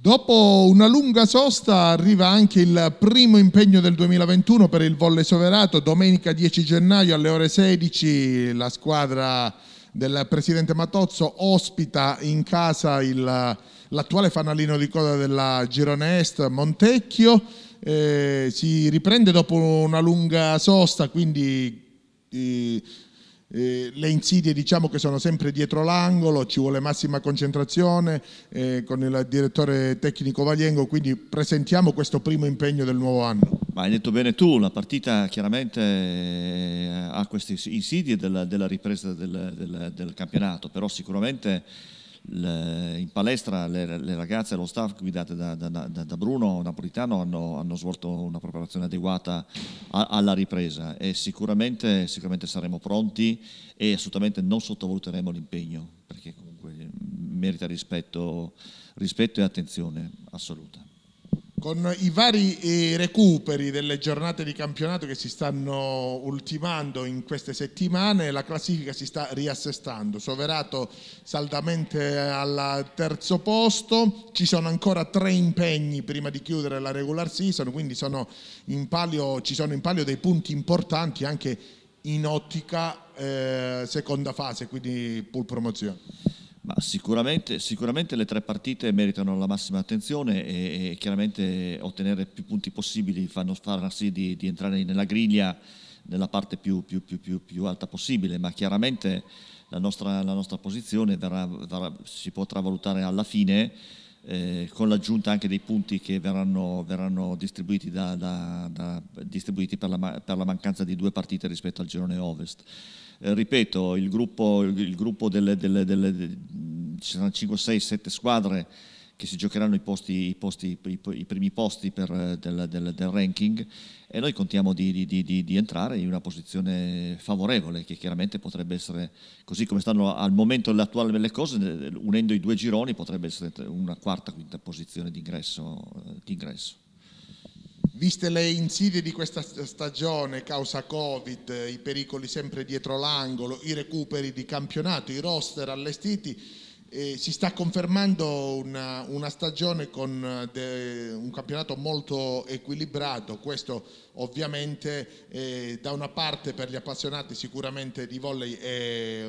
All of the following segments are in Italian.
Dopo una lunga sosta arriva anche il primo impegno del 2021 per il Volle Soverato. Domenica 10 gennaio alle ore 16 la squadra del presidente Matozzo ospita in casa il, l'attuale fanalino di coda della Girone Est Montecchio. Eh, si riprende dopo una lunga sosta, quindi... Eh, eh, le insidie diciamo che sono sempre dietro l'angolo, ci vuole massima concentrazione eh, con il direttore tecnico Valiengo, quindi presentiamo questo primo impegno del nuovo anno. Ma hai detto bene tu, la partita chiaramente eh, ha queste insidie della, della ripresa del, del, del campionato, però sicuramente le, in palestra le, le, ragazze lo staff guidate da, da, da, da Bruno Napolitano hanno, hanno, svolto una preparazione adeguata a, alla ripresa e sicuramente, sicuramente, saremo pronti e assolutamente non sottovaluteremo l'impegno perché comunque merita rispetto, rispetto e attenzione assoluta con i vari eh, recuperi delle giornate di campionato che si stanno ultimando in queste settimane, la classifica si sta riassestando. Soverato saldamente al terzo posto, ci sono ancora tre impegni prima di chiudere la regular season, quindi sono palio, ci sono in palio dei punti importanti anche in ottica eh, seconda fase, quindi pool promozione. Sicuramente, sicuramente, le tre partite meritano la massima attenzione e, e chiaramente ottenere più punti possibili fanno far sì di, di, entrare nella griglia nella parte più, più, più, più alta possibile, ma chiaramente la nostra, la nostra posizione verrà, verrà, si potrà valutare alla fine eh, con l'aggiunta anche dei punti che verranno, verranno distribuiti, da, da, da, distribuiti per, la, per, la, mancanza di due partite rispetto al girone ovest. Eh, ripeto, il gruppo, il, il gruppo delle, delle, delle, ci saranno 5, 6, 7 squadre che si giocheranno i, posti, i, posti, i primi posti per, eh, del, del, del, ranking e noi contiamo di, di, di, di, entrare in una posizione favorevole che chiaramente potrebbe essere, così come stanno al momento attuale delle cose, eh, unendo i due gironi potrebbe essere una quarta, quinta posizione di ingresso eh, Viste le insidie di questa stagione causa Covid, i pericoli sempre dietro l'angolo, i recuperi di campionato, i roster allestiti, e si sta confermando una, una stagione con eh, de, un campionato molto equilibrato, questo ovviamente eh, da una parte per gli appassionati sicuramente di volley è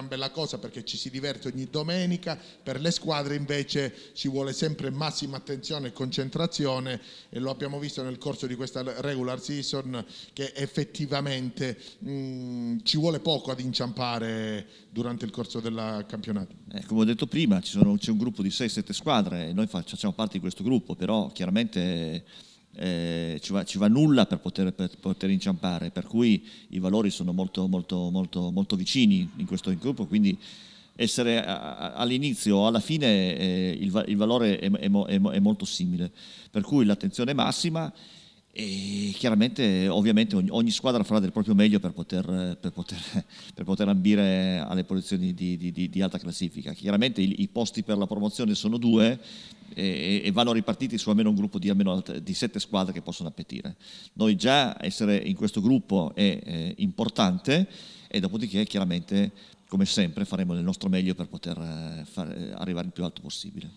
gran bella cosa perché ci si diverte ogni domenica, per le squadre invece ci vuole sempre massima attenzione e concentrazione e lo abbiamo visto nel corso di questa regular season che effettivamente mh, mm, ci vuole poco ad inciampare durante il corso del campionato. Eh, come ho detto prima c'è un gruppo di 6-7 squadre e noi facciamo parte di questo gruppo, però chiaramente eh, ci, va, ci, va, nulla per poter, per poter, inciampare, per cui i valori sono molto, molto, molto, molto vicini in questo gruppo, quindi essere all'inizio o alla fine eh, il, il, valore è, è, è molto simile, per cui l'attenzione massima e chiaramente, ovviamente, ogni, squadra farà del proprio meglio per poter, per poter, per poter ambire alle posizioni di, di, di, alta classifica. Chiaramente i, i, posti per la promozione sono due e, e, vanno ripartiti su almeno un gruppo di, almeno, di sette squadre che possono appetire. Noi già essere in questo gruppo è eh, importante e dopodiché chiaramente, come sempre, faremo del nostro meglio per poter eh, far, eh, arrivare il più alto possibile.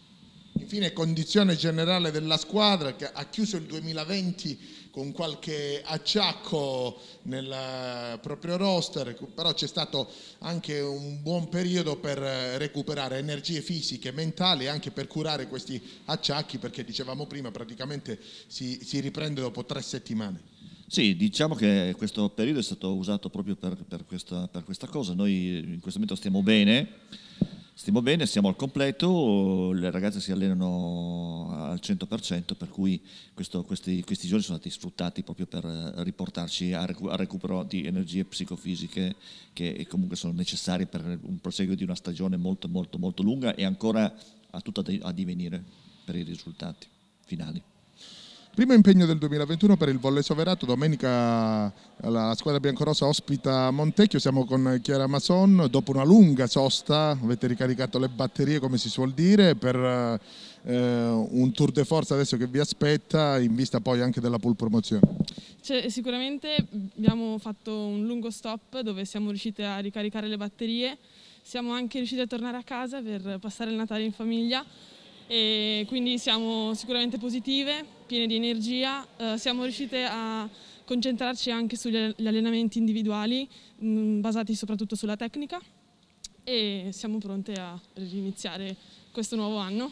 Infine condizione generale della squadra che ha chiuso il 2020 con qualche acciacco nel eh, proprio roster, ecco, però c'è stato anche un buon periodo per eh, recuperare energie fisiche e mentali e anche per curare questi acciacchi perché dicevamo prima praticamente si, si riprende dopo tre settimane. Sì, diciamo che questo periodo è stato usato proprio per, per, questa, per questa cosa, noi eh, in questo momento stiamo bene Stiamo bene, siamo al completo, le ragazze si allenano al 100%, per cui questo, questi, questi, giorni sono stati sfruttati proprio per eh, riportarci al recupero di energie psicofisiche che eh, comunque sono necessarie per un proseguo di una stagione molto molto molto lunga e ancora a tutta a divenire per i risultati finali. Primo impegno del 2021 per il volley soverato, domenica la squadra biancorossa ospita Montecchio, siamo con Chiara Masson, dopo una lunga sosta avete ricaricato le batterie come si suol dire per eh, un tour de force adesso che vi aspetta in vista poi anche della pool promozione. Cioè, sicuramente abbiamo fatto un lungo stop dove siamo riusciti a ricaricare le batterie, siamo anche riusciti a tornare a casa per passare il Natale in famiglia e quindi siamo sicuramente positive piene di energia, eh, siamo riuscite a concentrarci anche sugli allenamenti individuali mh, mm, basati soprattutto sulla tecnica e siamo pronte a riniziare questo nuovo anno.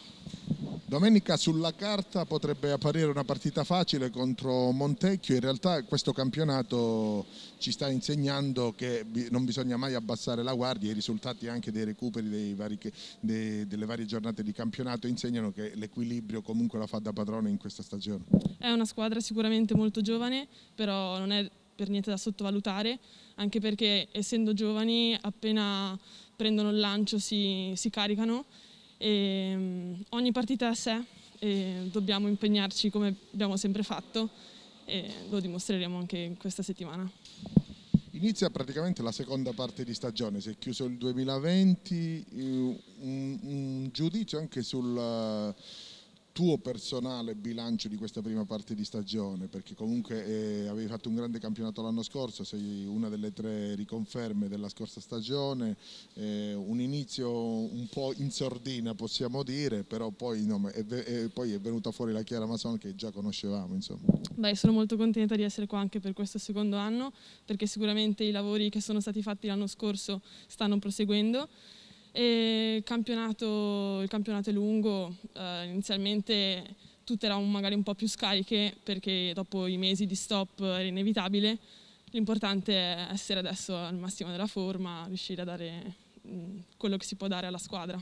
Domenica sulla carta potrebbe apparire una partita facile contro Montecchio, in realtà questo campionato ci sta insegnando che non bisogna mai abbassare la guardia, i risultati anche dei recuperi dei vari, dei, delle varie giornate di campionato insegnano che l'equilibrio comunque la fa da padrone in questa stagione. È una squadra sicuramente molto giovane, però non è per niente da sottovalutare, anche perché essendo giovani appena prendono il lancio si, si caricano e ehm, ogni partita è a sé e dobbiamo impegnarci come abbiamo sempre fatto e lo dimostreremo anche questa settimana. Inizia praticamente la seconda parte di stagione, si è chiuso il 2020, eh, un, un giudizio anche sul tuo personale bilancio di questa prima parte di stagione, perché comunque eh, avevi fatto un grande campionato l'anno scorso, sei una delle tre riconferme della scorsa stagione, eh, un inizio un po' in sordina possiamo dire, però poi, no, è, è, eh, poi è, venuta fuori la Chiara Mason che già conoscevamo. Insomma. Beh, sono molto contenta di essere qua anche per questo secondo anno, perché sicuramente i lavori che sono stati fatti l'anno scorso stanno proseguendo. E il, campionato, il campionato è lungo, eh, inizialmente tutte erano magari un po' più scariche perché dopo i mesi di stop era inevitabile, l'importante è essere adesso al massimo della forma, riuscire a dare mh, mm, quello che si può dare alla squadra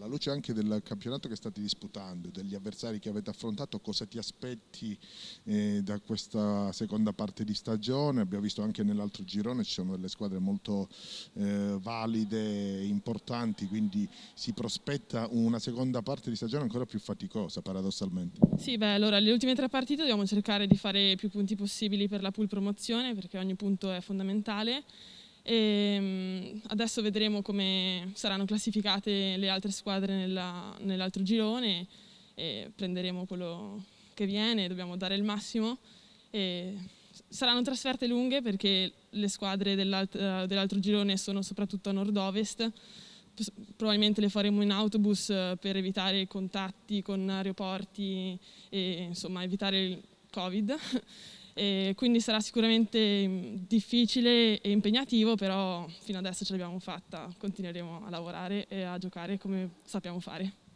alla luce anche del campionato che state disputando, degli avversari che avete affrontato, cosa ti aspetti eh, da questa seconda parte di stagione? Abbiamo visto anche nell'altro girone ci sono delle squadre molto eh, valide, importanti, quindi si prospetta una seconda parte di stagione ancora più faticosa paradossalmente. Sì, beh, allora le ultime tre partite dobbiamo cercare di fare più punti possibili per la pool promozione perché ogni punto è fondamentale. E ehm, adesso vedremo come saranno classificate le altre squadre nell'altro girone e prenderemo quello che viene, dobbiamo dare il massimo. E saranno trasferte lunghe perché le squadre dell'altro girone sono soprattutto a nord-ovest, probabilmente le faremo in autobus eh, per evitare contatti con aeroporti e insomma evitare il Covid. E quindi sarà sicuramente mm, difficile e impegnativo, però fino adesso ce l'abbiamo fatta, continueremo a lavorare e a giocare come sappiamo fare.